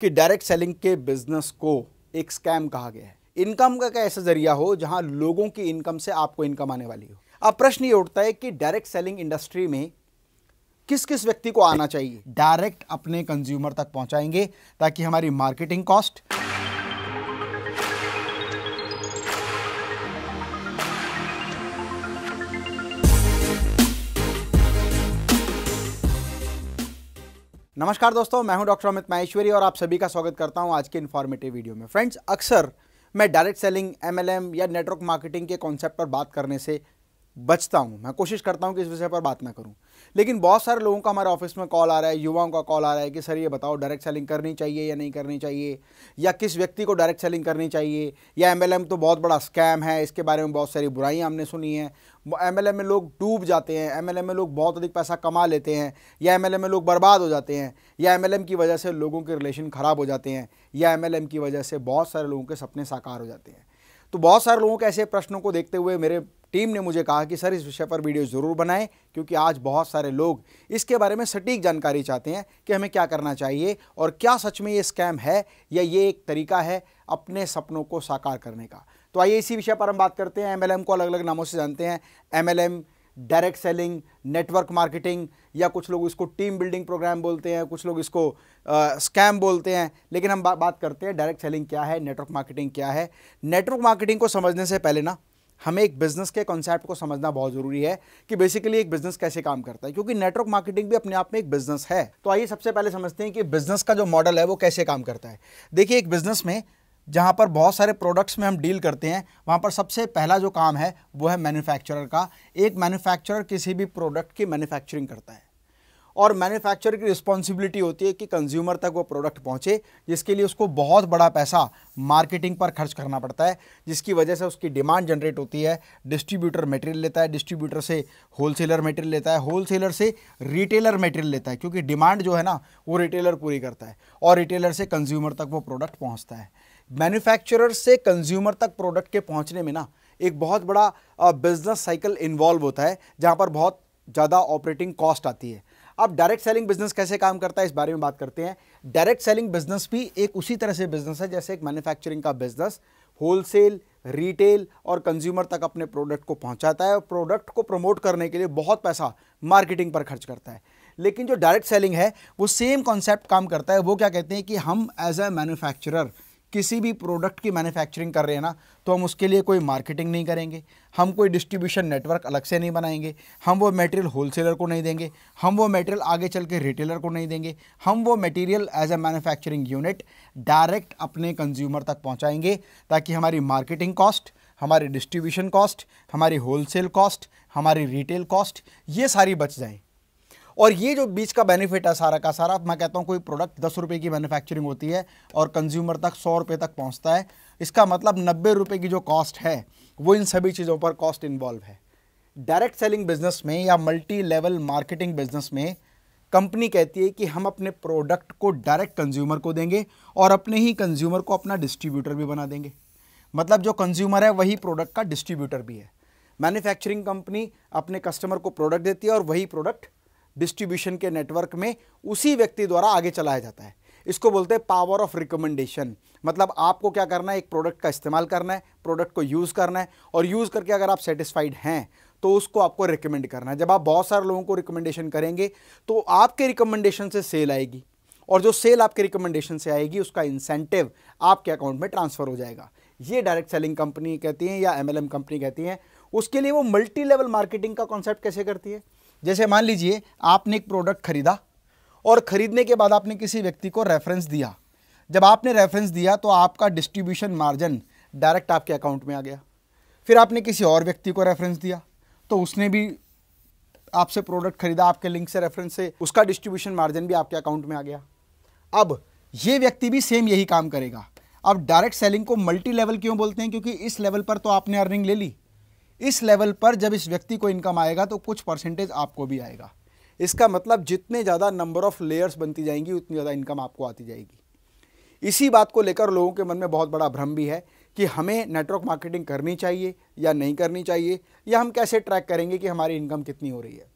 कि direct selling के business को एक स्कैम कहा गया है इनकम का ऐसा जरिया हो जहां लोगों की इनकम से आपको इनकम आने वाली हो अब प्रश्न ये उठता है कि डायरेक्ट सेलिंग इंडस्ट्री में किस किस व्यक्ति को आना चाहिए डायरेक्ट अपने कंज्यूमर तक पहुंचाएंगे ताकि हमारी मार्केटिंग कॉस्ट नमस्कार दोस्तों मैं हूं डॉक्टर अमित माहेश्वरी और आप सभी का स्वागत करता हूं आज के इन्फॉर्मेटिव वीडियो में फ्रेंड्स अक्सर मैं डायरेक्ट सेलिंग एमएलएम या नेटवर्क मार्केटिंग के कॉन्सेप्ट पर बात करने से बचता हूँ मैं कोशिश करता हूँ कि इस विषय पर बात ना करूँ लेकिन बहुत सारे लोगों का हमारे ऑफिस में कॉल आ रहा है युवाओं का कॉल आ रहा है कि सर ये बताओ डायरेक्ट सेलिंग करनी चाहिए या नहीं करनी चाहिए या किस व्यक्ति को डायरेक्ट सेलिंग करनी चाहिए या एम तो बहुत बड़ा स्कैम है इसके बारे में बहुत सारी बुराइयाँ हमने सुनी हैं एम में लोग डूब जाते हैं एम में लोग बहुत अधिक पैसा कमा लेते हैं या एम में लोग बर्बाद हो जाते हैं या एम की वजह से लोगों के रिलेशन ख़राब हो जाते हैं या एम की वजह से बहुत सारे लोगों के सपने साकार हो जाते हैं तो बहुत सारे लोगों के ऐसे प्रश्नों को देखते हुए मेरे टीम ने मुझे कहा कि सर इस विषय पर वीडियो ज़रूर बनाएं क्योंकि आज बहुत सारे लोग इसके बारे में सटीक जानकारी चाहते हैं कि हमें क्या करना चाहिए और क्या सच में ये स्कैम है या ये एक तरीका है अपने सपनों को साकार करने का तो आइए इसी विषय पर हम बात करते हैं एमएलएम को अलग अलग नामों से जानते हैं MLM direct selling network marketing या कुछ लोग इसको टीम बिल्डिंग प्रोग्राम बोलते हैं कुछ लोग इसको स्कैम uh, बोलते हैं लेकिन हम बा, बात करते हैं डायरेक्ट सेलिंग क्या है नेटवर्क मार्केटिंग क्या है नेटवर्क मार्केटिंग को समझने से पहले ना हमें एक बिज़नेस के कॉन्सेप्ट को समझना बहुत ज़रूरी है कि बेसिकली एक बिज़नेस कैसे काम करता है क्योंकि नेटवर्क मार्केटिंग भी अपने आप में एक बिज़नेस है तो आइए सबसे पहले समझते हैं कि बिज़नेस का जो मॉडल है वो कैसे काम करता है देखिए एक बिज़नेस में जहाँ पर बहुत सारे प्रोडक्ट्स में हम डील करते हैं वहाँ पर सबसे पहला जो काम है वो है मैन्युफैक्चरर का एक मैन्युफैक्चरर किसी भी प्रोडक्ट की मैन्युफैक्चरिंग करता है और मैन्युफैक्चरर की रिस्पॉन्सिबिलिटी होती है कि कंज्यूमर तक वो प्रोडक्ट पहुँचे जिसके लिए उसको बहुत बड़ा पैसा मार्केटिंग पर खर्च करना पड़ता है जिसकी वजह से उसकी डिमांड जनरेट होती है डिस्ट्रीब्यूटर मटेरियल लेता है डिस्ट्रीब्यूटर से होलसेलर मटेरियल लेता है होलसेलर से रिटेलर मटेरियल लेता है क्योंकि डिमांड जो है ना वो रिटेलर पूरी करता है और रिटेलर से कंज्यूमर तक वो प्रोडक्ट पहुँचता है मैन्युफैक्चरर से कंज्यूमर तक प्रोडक्ट के पहुंचने में ना एक बहुत बड़ा बिजनेस साइकिल इन्वॉल्व होता है जहां पर बहुत ज़्यादा ऑपरेटिंग कॉस्ट आती है अब डायरेक्ट सेलिंग बिजनेस कैसे काम करता है इस बारे में बात करते हैं डायरेक्ट सेलिंग बिजनेस भी एक उसी तरह से बिजनेस है जैसे एक मैन्युफैक्चरिंग का बिजनेस होलसेल रिटेल और कंज्यूमर तक अपने प्रोडक्ट को पहुंचाता है और प्रोडक्ट को प्रमोट करने के लिए बहुत पैसा मार्केटिंग पर खर्च करता है लेकिन जो डायरेक्ट सेलिंग है वो सेम कॉन्सेप्ट काम करता है वो क्या कहते हैं कि हम एज अ मैन्युफैक्चरर किसी भी प्रोडक्ट की मैन्युफैक्चरिंग कर रहे हैं ना तो हम उसके लिए कोई मार्केटिंग नहीं करेंगे हम कोई डिस्ट्रीब्यूशन नेटवर्क अलग से नहीं बनाएंगे हम वो मटेरियल होलसेलर को नहीं देंगे हम वो मटेरियल आगे चल के रिटेलर को नहीं देंगे हम वो material as a manufacturing unit direct अपने कंज्यूमर तक पहुँचाएंगे ताकि हमारी मार्केटिंग कॉस्ट हमारी डिस्ट्रीब्यूशन कॉस्ट हमारी होलसेल कॉस्ट हमारी रिटेल कॉस्ट ये सारी बच जाएँ और ये जो बीच का बेनिफिट है सारा का सारा मैं कहता हूँ कोई प्रोडक्ट दस रुपये की मैन्युफैक्चरिंग होती है और कंज्यूमर तक सौ रुपये तक पहुँचता है इसका मतलब नब्बे रुपये की जो कॉस्ट है वो इन सभी चीज़ों पर कॉस्ट इन्वॉल्व है डायरेक्ट सेलिंग बिजनेस में या मल्टी लेवल मार्केटिंग बिजनेस में कंपनी कहती है कि हम अपने प्रोडक्ट को डायरेक्ट कंज्यूमर को देंगे और अपने ही कंज्यूमर को अपना डिस्ट्रीब्यूटर भी बना देंगे मतलब जो कंज्यूमर है वही प्रोडक्ट का डिस्ट्रीब्यूटर भी है मैन्युफैक्चरिंग कंपनी अपने कस्टमर को प्रोडक्ट देती है और वही प्रोडक्ट डिस्ट्रीब्यूशन के नेटवर्क में उसी व्यक्ति द्वारा आगे चलाया जाता है इसको बोलते हैं पावर ऑफ रिकमेंडेशन मतलब आपको क्या करना है एक प्रोडक्ट का इस्तेमाल करना है प्रोडक्ट को यूज़ करना है और यूज़ करके अगर आप सेटिस्फाइड हैं तो उसको आपको रिकमेंड करना है जब आप बहुत सारे लोगों को रिकमेंडेशन करेंगे तो आपके रिकमेंडेशन से सेल आएगी और जो सेल आपके रिकमेंडेशन से आएगी उसका इंसेंटिव आपके अकाउंट में ट्रांसफ़र हो जाएगा ये डायरेक्ट सेलिंग कंपनी कहती हैं या एमएलएम कंपनी कहती हैं उसके लिए वो मल्टी लेवल मार्केटिंग का कॉन्सेप्ट कैसे करती है जैसे मान लीजिए आपने एक प्रोडक्ट खरीदा और ख़रीदने के बाद आपने किसी व्यक्ति को रेफरेंस दिया जब आपने रेफरेंस दिया तो आपका डिस्ट्रीब्यूशन मार्जिन डायरेक्ट आपके अकाउंट में आ गया फिर आपने किसी और व्यक्ति को रेफरेंस दिया तो उसने भी आपसे प्रोडक्ट खरीदा आपके लिंक से रेफरेंस से उसका डिस्ट्रीब्यूशन मार्जिन भी आपके अकाउंट में आ गया अब ये व्यक्ति भी सेम यही काम करेगा अब डायरेक्ट सेलिंग को मल्टी लेवल क्यों बोलते हैं क्योंकि इस लेवल पर तो आपने अर्निंग ले ली इस लेवल पर जब इस व्यक्ति को इनकम आएगा तो कुछ परसेंटेज आपको भी आएगा इसका मतलब जितने ज़्यादा नंबर ऑफ लेयर्स बनती जाएंगी उतनी ज़्यादा इनकम आपको आती जाएगी इसी बात को लेकर लोगों के मन में बहुत बड़ा भ्रम भी है कि हमें नेटवर्क मार्केटिंग करनी चाहिए या नहीं करनी चाहिए या हम कैसे ट्रैक करेंगे कि हमारी इनकम कितनी हो रही है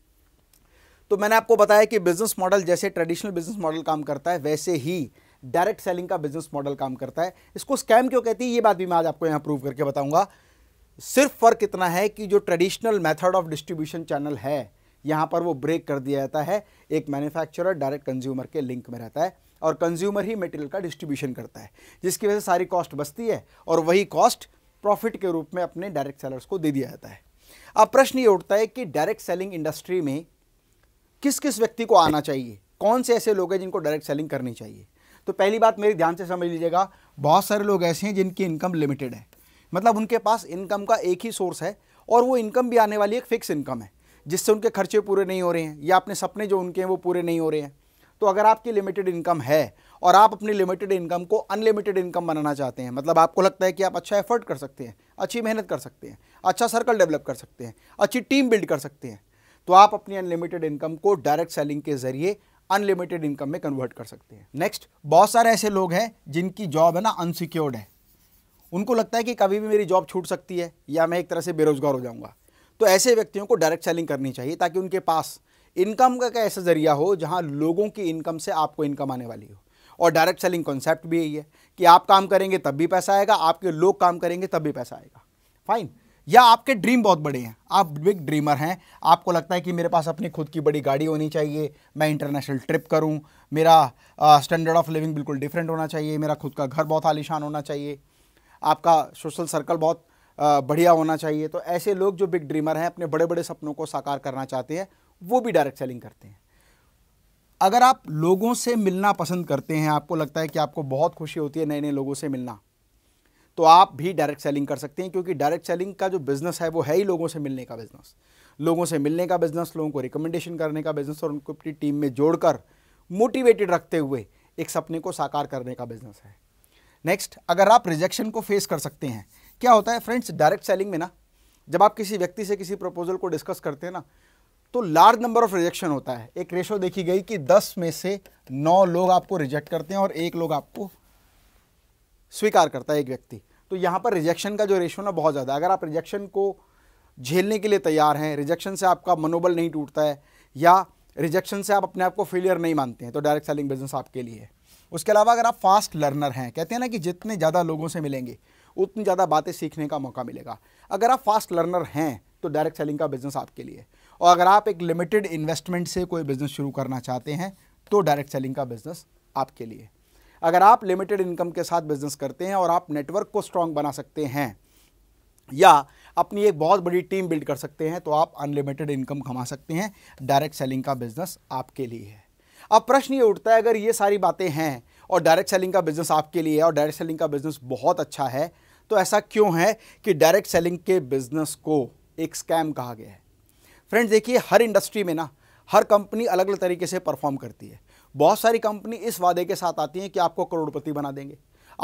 तो मैंने आपको बताया कि बिजनेस मॉडल जैसे ट्रेडिशनल बिजनेस मॉडल काम करता है वैसे ही डायरेक्ट सेलिंग का बिजनेस मॉडल काम करता है इसको स्कैम क्यों कहती है ये बात भी मैं आज आपको यहाँ प्रूव करके बताऊंगा सिर्फ फ़र्क इतना है कि जो traditional method of distribution channel है यहाँ पर वो ब्रेक कर दिया जाता है एक मैन्युफैक्चरर डायरेक्ट कंज्यूमर के लिंक में रहता है और कंज्यूमर ही मटेरियल का डिस्ट्रीब्यूशन करता है जिसकी वजह से सारी कॉस्ट बचती है और वही कॉस्ट प्रॉफिट के रूप में अपने डायरेक्ट सेलर्स को दे दिया जाता है अब प्रश्न ये उठता है कि डायरेक्ट सेलिंग इंडस्ट्री में किस किस व्यक्ति को आना चाहिए कौन से ऐसे लोग हैं जिनको डायरेक्ट सेलिंग करनी चाहिए तो पहली बात मेरी ध्यान से समझ लीजिएगा बहुत सारे लोग ऐसे हैं जिनकी इनकम लिमिटेड है मतलब उनके पास इनकम का एक ही सोर्स है और वो इनकम भी आने वाली एक फिक्स इनकम है जिससे उनके खर्चे पूरे नहीं हो रहे हैं या अपने सपने जो उनके हैं वो पूरे नहीं हो रहे हैं तो अगर आपकी लिमिटेड इनकम है और आप अपनी लिमिटेड इनकम को अनलिमिटेड इनकम बनाना चाहते हैं मतलब आपको लगता है कि आप अच्छा एफर्ट कर सकते हैं अच्छी मेहनत कर सकते हैं अच्छा सर्कल डेवलप कर सकते हैं अच्छी टीम बिल्ड कर सकते हैं तो आप अपनी अनलिमिटेड इनकम को डायरेक्ट सेलिंग के जरिए अनलिमिटेड इनकम में कन्वर्ट कर सकते हैं नेक्स्ट बहुत सारे ऐसे लोग हैं जिनकी जॉब है ना अनसिक्योर्ड है उनको लगता है कि कभी भी मेरी जॉब छूट सकती है या मैं एक तरह से बेरोजगार हो जाऊंगा तो ऐसे व्यक्तियों को डायरेक्ट सेलिंग करनी चाहिए ताकि उनके पास इनकम का ऐसा जरिया हो जहाँ लोगों की इनकम से आपको इनकम आने वाली हो और डायरेक्ट सेलिंग कॉन्सेप्ट भी यही है कि आप काम करेंगे तब भी पैसा आएगा आपके लोग काम करेंगे तब भी पैसा आएगा फाइन या आपके ड्रीम बहुत बड़े हैं आप बिग ड्रीमर हैं आपको लगता है कि मेरे पास अपनी खुद की बड़ी गाड़ी होनी चाहिए मैं इंटरनेशनल ट्रिप करूं मेरा स्टैंडर्ड ऑफ लिविंग बिल्कुल डिफरेंट होना चाहिए मेरा खुद का घर बहुत आलिशान होना चाहिए आपका सोशल सर्कल बहुत बढ़िया होना चाहिए तो ऐसे लोग जो बिग ड्रीमर हैं अपने बड़े बड़े सपनों को साकार करना चाहते हैं वो भी डायरेक्ट सेलिंग करते हैं अगर आप लोगों से मिलना पसंद करते हैं आपको लगता है कि आपको बहुत खुशी होती है नए नए लोगों से मिलना तो आप भी डायरेक्ट सेलिंग कर सकते हैं क्योंकि डायरेक्ट सेलिंग का जो बिज़नेस है वो है ही लोगों से मिलने का बिज़नेस लोगों से मिलने का बिज़नेस लोगों को रिकमेंडेशन करने का बिज़नेस और उनको अपनी टीम में जोड़कर मोटिवेटेड रखते हुए एक सपने को साकार करने का बिज़नेस है नेक्स्ट अगर आप रिजेक्शन को फेस कर सकते हैं क्या होता है फ्रेंड्स डायरेक्ट सेलिंग में ना जब आप किसी व्यक्ति से किसी प्रपोजल को डिस्कस करते हैं ना तो लार्ज नंबर ऑफ रिजेक्शन होता है एक रेशो देखी गई कि 10 में से 9 लोग आपको रिजेक्ट करते हैं और एक लोग आपको स्वीकार करता है एक व्यक्ति तो यहाँ पर रिजेक्शन का जो रेशो ना बहुत ज़्यादा अगर आप रिजेक्शन को झेलने के लिए तैयार हैं रिजेक्शन से आपका मनोबल नहीं टूटता है या रिजेक्शन से आप अपने आप को फेलियर नहीं मानते हैं तो डायरेक्ट सेलिंग बिजनेस आपके लिए है उसके अलावा अगर आप फास्ट लर्नर हैं कहते हैं ना कि जितने ज़्यादा लोगों से मिलेंगे उतनी ज़्यादा बातें सीखने का मौका मिलेगा अगर आप फास्ट लर्नर हैं तो डायरेक्ट सेलिंग का बिज़नेस आपके लिए और अगर आप एक लिमिटेड इन्वेस्टमेंट से कोई बिज़नेस शुरू करना चाहते हैं तो डायरेक्ट सेलिंग का बिज़नेस आपके लिए अगर आप लिमिटेड इनकम के साथ बिज़नेस करते हैं और आप नेटवर्क को स्ट्रॉन्ग बना सकते हैं या अपनी एक बहुत बड़ी टीम बिल्ड कर सकते हैं तो आप अनलिमिटेड इनकम कमा सकते हैं डायरेक्ट सेलिंग का बिज़नेस आपके लिए है अब प्रश्न ये उठता है अगर ये सारी बातें हैं और डायरेक्ट सेलिंग का बिज़नेस आपके लिए है और डायरेक्ट सेलिंग का बिज़नेस बहुत अच्छा है तो ऐसा क्यों है कि डायरेक्ट सेलिंग के बिज़नेस को एक स्कैम कहा गया है फ्रेंड्स देखिए हर इंडस्ट्री में ना हर कंपनी अलग अलग तरीके से परफॉर्म करती है बहुत सारी कंपनी इस वादे के साथ आती हैं कि आपको करोड़पति बना देंगे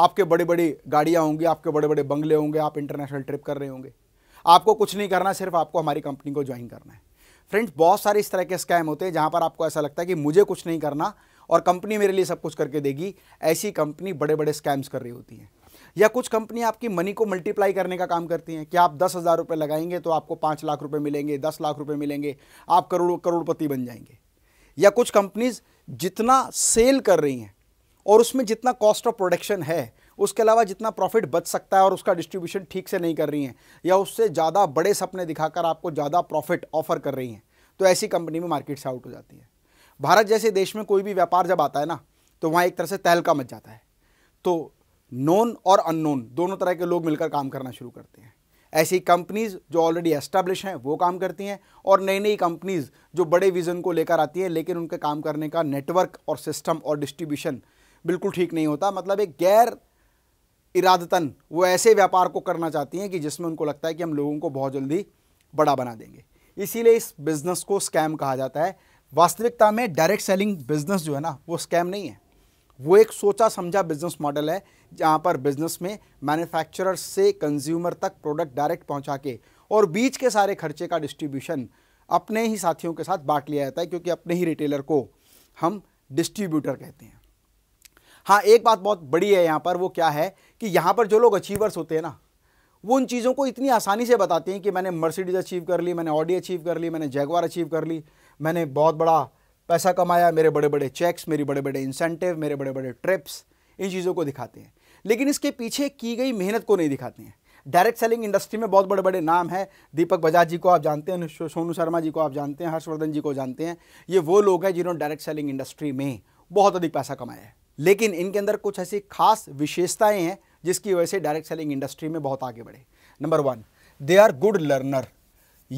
आपके बड़े बड़ी गाड़ियाँ होंगी आपके बड़े बड़े बंगले होंगे आप इंटरनेशनल ट्रिप कर रहे होंगे आपको कुछ नहीं करना सिर्फ आपको हमारी कंपनी को ज्वाइन करना है फ्रेंड्स बहुत सारे इस तरह के स्कैम होते हैं जहाँ पर आपको ऐसा लगता है कि मुझे कुछ नहीं करना और कंपनी मेरे लिए सब कुछ करके देगी ऐसी कंपनी बड़े बड़े स्कैम्स कर रही होती हैं या कुछ कंपनी आपकी मनी को मल्टीप्लाई करने का काम करती हैं कि आप दस हज़ार रुपये लगाएंगे तो आपको पाँच लाख रुपये मिलेंगे दस लाख रुपये मिलेंगे आप करोड़ करोड़पति बन जाएंगे या कुछ कंपनीज जितना सेल कर रही हैं और उसमें जितना कॉस्ट ऑफ प्रोडक्शन है उसके अलावा जितना प्रॉफिट बच सकता है और उसका डिस्ट्रीब्यूशन ठीक से नहीं कर रही हैं या उससे ज़्यादा बड़े सपने दिखाकर आपको ज़्यादा प्रॉफिट ऑफर कर रही हैं तो ऐसी कंपनी में मार्केट से आउट हो जाती है भारत जैसे देश में कोई भी व्यापार जब आता है ना तो वहाँ एक तरह से तहलका मच जाता है तो नोन और अननोन दोनों तरह के लोग मिलकर काम करना शुरू करते हैं ऐसी कंपनीज जो ऑलरेडी एस्टैब्लिश हैं वो काम करती हैं और नई नई कंपनीज जो बड़े विज़न को लेकर आती हैं लेकिन उनके काम करने का नेटवर्क और सिस्टम और डिस्ट्रीब्यूशन बिल्कुल ठीक नहीं होता मतलब एक गैर इरादतन वो ऐसे व्यापार को करना चाहती हैं कि जिसमें उनको लगता है कि हम लोगों को बहुत जल्दी बड़ा बना देंगे इसीलिए इस बिज़नेस को स्कैम कहा जाता है वास्तविकता में डायरेक्ट सेलिंग बिज़नेस जो है ना वो स्कैम नहीं है वो एक सोचा समझा बिज़नेस मॉडल है जहाँ पर बिज़नेस में मैन्युफैक्चरर से कंज्यूमर तक प्रोडक्ट डायरेक्ट पहुँचा के और बीच के सारे खर्चे का डिस्ट्रीब्यूशन अपने ही साथियों के साथ बांट लिया जाता है क्योंकि अपने ही रिटेलर को हम डिस्ट्रीब्यूटर कहते हैं हाँ एक बात बहुत बड़ी है यहाँ पर वो क्या है कि यहाँ पर जो लोग अचीवर्स होते हैं ना वो उन चीज़ों को इतनी आसानी से बताते हैं कि मैंने मर्सिडीज अचीव कर ली मैंने ऑडी अचीव कर ली मैंने जैगवार अचीव कर ली मैंने बहुत बड़ा पैसा कमाया मेरे बड़े बड़े चेक्स मेरी बड़े बड़े इंसेंटिव मेरे बड़े बड़े ट्रिप्स इन चीज़ों को दिखाते हैं लेकिन इसके पीछे की गई मेहनत को नहीं दिखाते हैं डायरेक्ट सेलिंग इंडस्ट्री में बहुत बड़े बड़े नाम हैं दीपक बजाज जी को आप जानते हैं सोनू शर्मा जी को आप जानते हैं हर्षवर्धन जी को जानते हैं ये वो लोग हैं जिन्होंने डायरेक्ट सेलिंग इंडस्ट्री में बहुत अधिक पैसा कमाया है लेकिन इनके अंदर कुछ ऐसी खास विशेषताएं हैं जिसकी वजह से डायरेक्ट सेलिंग इंडस्ट्री में बहुत आगे बढ़े number one they are good learner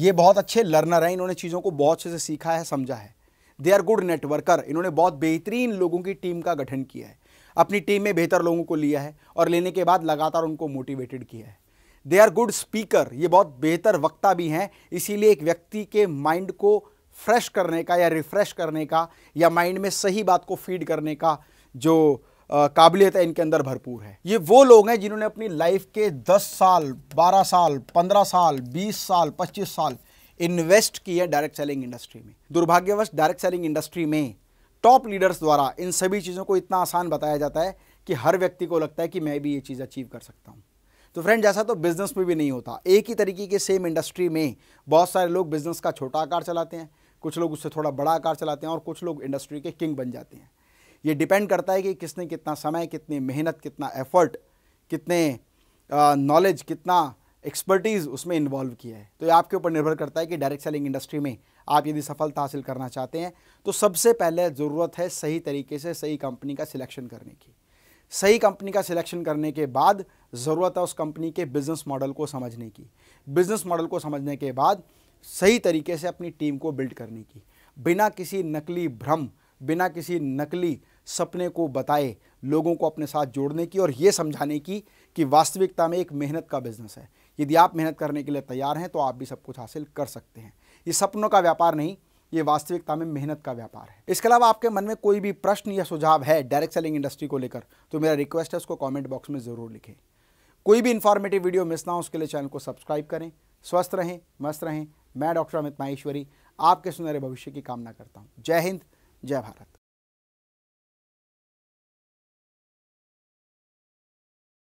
ये बहुत अच्छे लर्नर हैं इन्होंने चीज़ों को बहुत अच्छे से सीखा है समझा है दे आर गुड नेटवर्कर इन्होंने बहुत बेहतरीन लोगों की टीम का गठन किया है अपनी टीम में बेहतर लोगों को लिया है और लेने के बाद लगातार उनको मोटिवेटेड किया है दे आर गुड स्पीकर ये बहुत बेहतर वक्ता भी हैं इसीलिए एक व्यक्ति के माइंड को फ्रेश करने का या रिफ्रेश करने का या माइंड में सही बात को फीड करने का जो काबिलियत है इनके अंदर भरपूर है ये वो लोग हैं जिन्होंने अपनी लाइफ के 10 साल 12 साल 15 साल 20 साल 25 साल इन्वेस्ट किए डायरेक्ट सेलिंग इंडस्ट्री में दुर्भाग्यवश डायरेक्ट सेलिंग इंडस्ट्री में टॉप लीडर्स द्वारा इन सभी चीज़ों को इतना आसान बताया जाता है कि हर व्यक्ति को लगता है कि मैं भी ये चीज़ अचीव कर सकता हूँ तो फ्रेंड जैसा तो बिज़नेस में भी नहीं होता एक ही तरीके के सेम इंडस्ट्री में बहुत सारे लोग बिज़नेस का छोटा आकार चलाते हैं कुछ लोग उससे थोड़ा बड़ा आकार चलाते हैं और कुछ लोग इंडस्ट्री के किंग बन जाते हैं ये डिपेंड करता है कि किसने कितना समय कितनी मेहनत कितना एफर्ट कितने नॉलेज कितना एक्सपर्टीज़ उसमें इन्वॉल्व किया है तो ये आपके ऊपर निर्भर करता है कि डायरेक्ट सेलिंग इंडस्ट्री में आप यदि सफलता हासिल करना चाहते हैं तो सबसे पहले ज़रूरत है सही तरीके से सही कंपनी का सिलेक्शन करने की सही कंपनी का सिलेक्शन करने के बाद ज़रूरत है उस कंपनी के बिज़नेस मॉडल को समझने की बिज़नेस मॉडल को समझने के बाद सही तरीके से अपनी टीम को बिल्ड करने की बिना किसी नकली भ्रम बिना किसी नकली सपने को बताए लोगों को अपने साथ जोड़ने की और ये समझाने की कि वास्तविकता में एक मेहनत का बिजनेस है यदि आप मेहनत करने के लिए तैयार हैं तो आप भी सब कुछ हासिल कर सकते हैं ये सपनों का व्यापार नहीं ये वास्तविकता में मेहनत का व्यापार है इसके अलावा आपके मन में कोई भी प्रश्न या सुझाव है डायरेक्ट सेलिंग इंडस्ट्री को लेकर तो मेरा रिक्वेस्ट है उसको कॉमेंट बॉक्स में ज़रूर लिखें कोई भी इन्फॉर्मेटिव वीडियो मिस ना हो उसके लिए चैनल को सब्सक्राइब करें स्वस्थ रहें मस्त रहें मैं डॉक्टर अमित माहेश्वरी आपके सुनहरे भविष्य की कामना करता हूँ जय हिंद जय भारत